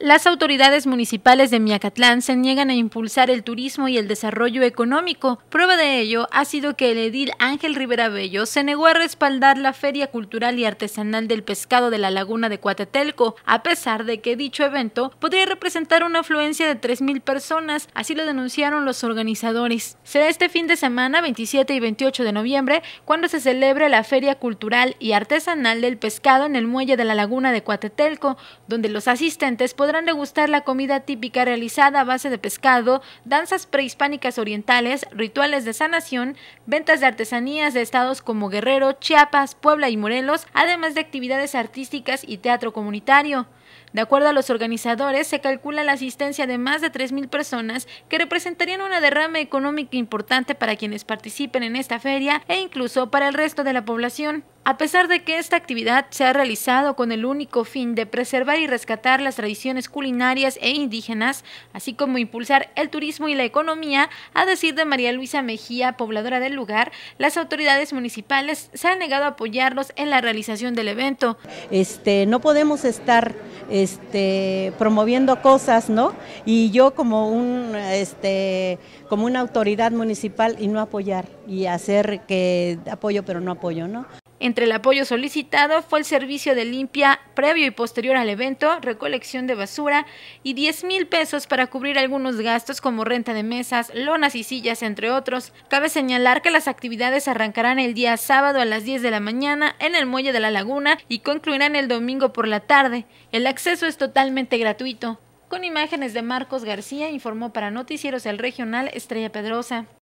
Las autoridades municipales de Miacatlán se niegan a impulsar el turismo y el desarrollo económico. Prueba de ello ha sido que el edil Ángel Rivera Bello se negó a respaldar la Feria Cultural y Artesanal del Pescado de la Laguna de Coatetelco, a pesar de que dicho evento podría representar una afluencia de 3.000 personas, así lo denunciaron los organizadores. Será este fin de semana, 27 y 28 de noviembre, cuando se celebre la Feria Cultural y Artesanal del Pescado en el muelle de la Laguna de Coatetelco, donde los asistentes podrán podrán degustar la comida típica realizada a base de pescado, danzas prehispánicas orientales, rituales de sanación, ventas de artesanías de estados como Guerrero, Chiapas, Puebla y Morelos, además de actividades artísticas y teatro comunitario. De acuerdo a los organizadores, se calcula la asistencia de más de 3.000 personas que representarían una derrama económica importante para quienes participen en esta feria e incluso para el resto de la población. A pesar de que esta actividad se ha realizado con el único fin de preservar y rescatar las tradiciones culinarias e indígenas, así como impulsar el turismo y la economía, a decir de María Luisa Mejía, pobladora del lugar, las autoridades municipales se han negado a apoyarlos en la realización del evento. Este, no podemos estar este, promoviendo cosas, ¿no? Y yo como este, como una autoridad municipal y no apoyar y hacer que apoyo pero no apoyo, ¿no? Entre el apoyo solicitado fue el servicio de limpia previo y posterior al evento, recolección de basura y 10 mil pesos para cubrir algunos gastos como renta de mesas, lonas y sillas, entre otros. Cabe señalar que las actividades arrancarán el día sábado a las 10 de la mañana en el muelle de la laguna y concluirán el domingo por la tarde. El acceso es totalmente gratuito. Con imágenes de Marcos García informó para Noticieros El Regional Estrella Pedrosa.